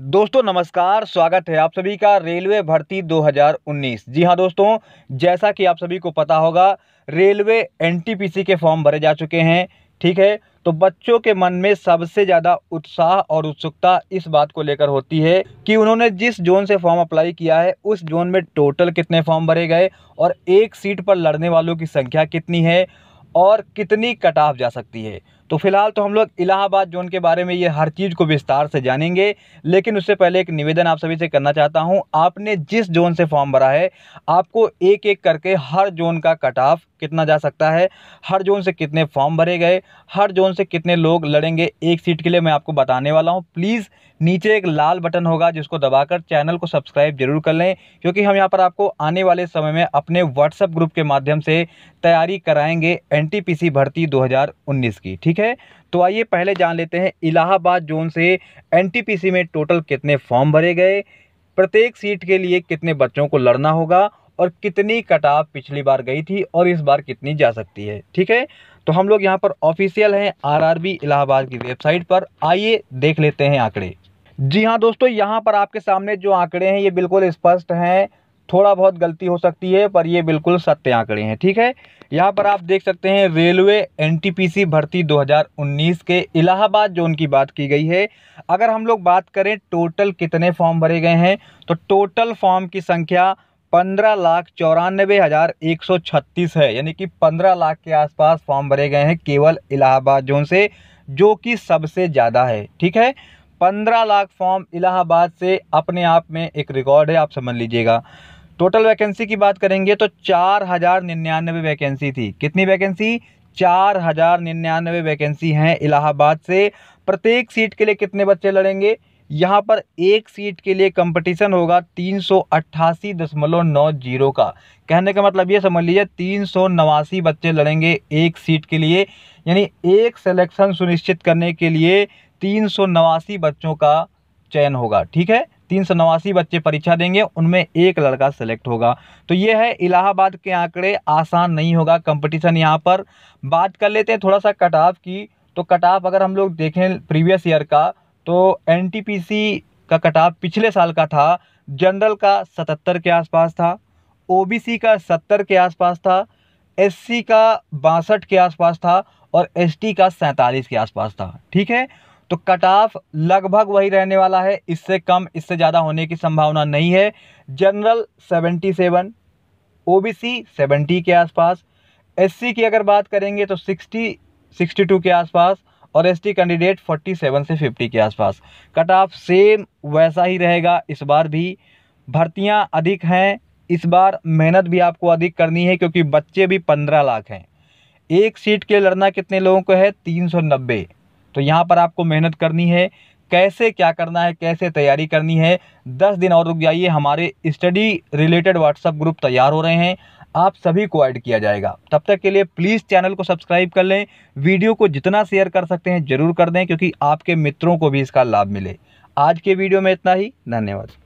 दोस्तों नमस्कार स्वागत है आप सभी का रेलवे भर्ती 2019 जी हाँ दोस्तों जैसा कि आप सभी को पता होगा रेलवे एनटीपीसी के फॉर्म भरे जा चुके हैं ठीक है तो बच्चों के मन में सबसे ज़्यादा उत्साह और उत्सुकता इस बात को लेकर होती है कि उन्होंने जिस जोन से फॉर्म अप्लाई किया है उस जोन में टोटल कितने फॉर्म भरे गए और एक सीट पर लड़ने वालों की संख्या कितनी है और कितनी कट ऑफ जा सकती है तो फिलहाल तो हम लोग इलाहाबाद जोन के बारे में ये हर चीज़ को विस्तार से जानेंगे लेकिन उससे पहले एक निवेदन आप सभी से करना चाहता हूँ आपने जिस जोन से फॉर्म भरा है आपको एक एक करके हर जोन का कट ऑफ कितना जा सकता है हर जोन से कितने फॉर्म भरे गए हर जोन से कितने लोग लड़ेंगे एक सीट के लिए मैं आपको बताने वाला हूँ प्लीज़ नीचे एक लाल बटन होगा जिसको दबाकर चैनल को सब्सक्राइब जरूर कर लें क्योंकि हम यहाँ पर आपको आने वाले समय में अपने व्हाट्सएप ग्रुप के माध्यम से तैयारी कराएंगे एनटीपीसी भर्ती 2019 की ठीक है है तो आइए पहले जान लेते हैं इलाहाबाद जोन से एनटीपीसी में टोटल कितने फॉर्म भरे गए प्रत्येक सीट के लिए कितने बच्चों को लड़ना होगा और कितनी कटाव पिछली बार गई थी और इस बार कितनी जा सकती है ठीक है तो हम लोग यहाँ पर ऑफिशियल हैं आरआरबी इलाहाबाद की वेबसाइट पर आइए देख लेते हैं आंकड़े जी हाँ दोस्तों यहाँ पर आपके सामने जो आंकड़े हैं ये बिल्कुल स्पष्ट हैं थोड़ा बहुत गलती हो सकती है पर ये बिल्कुल सत्य आंकड़े हैं ठीक है यहाँ पर आप देख सकते हैं रेलवे एनटीपीसी भर्ती 2019 के इलाहाबाद जोन की बात की गई है अगर हम लोग बात करें टोटल कितने फॉर्म भरे गए हैं तो टोटल फॉर्म की संख्या पंद्रह लाख चौरानबे हज़ार एक सौ छत्तीस है यानी कि पंद्रह लाख के आसपास फॉर्म भरे गए हैं केवल इलाहाबाद जोन से जो कि सबसे ज़्यादा है ठीक है पंद्रह लाख फॉर्म इलाहाबाद से अपने आप में एक रिकॉर्ड है आप समझ लीजिएगा टोटल वैकेंसी की बात करेंगे तो चार हज़ार निन्यानवे वैकेंसी थी कितनी वैकेंसी चार हज़ार निन्यानवे वैकेंसी हैं इलाहाबाद से प्रत्येक सीट के लिए कितने बच्चे लड़ेंगे यहाँ पर एक सीट के लिए कंपटीशन होगा तीन सौ अट्ठासी दशमलव नौ जीरो का कहने का मतलब ये समझ लीजिए तीन सौ नवासी बच्चे लड़ेंगे एक सीट के लिए यानी एक सिलेक्शन सुनिश्चित करने के लिए तीन सौ नवासी बच्चों का चयन होगा ठीक है तीन सौ नवासी बच्चे परीक्षा देंगे उनमें एक लड़का सेलेक्ट होगा तो ये है इलाहाबाद के आंकड़े आसान नहीं होगा कंपटीशन यहाँ पर बात कर लेते हैं थोड़ा सा कट ऑफ की तो कट ऑफ अगर हम लोग देखें प्रीवियस ईयर का तो एन का कट ऑफ पिछले साल का था जनरल का सतहत्तर के आसपास था सी का सत्तर के आसपास था सी का बासठ के आसपास था और टी का सैंतालीस के आसपास था ठीक है तो कट ऑफ लगभग वही रहने वाला है इससे कम इससे ज़्यादा होने की संभावना नहीं है जनरल 77 ओबीसी सेवेंटी के आसपास एससी की अगर बात करेंगे तो 60 62 के आसपास और एसटी कैंडिडेट 47 से 50 के आसपास कट ऑफ सेम वैसा ही रहेगा इस बार भी भर्तियां अधिक हैं इस बार मेहनत भी आपको अधिक करनी है क्योंकि बच्चे भी पंद्रह लाख हैं एक सीट के लड़ना कितने लोगों को है तीन सौ नब्बे तो यहाँ पर आपको मेहनत करनी है कैसे क्या करना है कैसे तैयारी करनी है दस दिन और रुक जाइए हमारे स्टडी रिलेटेड व्हाट्सअप ग्रुप तैयार हो रहे हैं आप सभी को ऐड किया जाएगा तब तक के लिए प्लीज़ चैनल को सब्सक्राइब कर लें वीडियो को जितना शेयर कर सकते हैं ज़रूर कर दें क्योंकि आपके मित्रों को भी इसका लाभ मिले आज के वीडियो में इतना ही धन्यवाद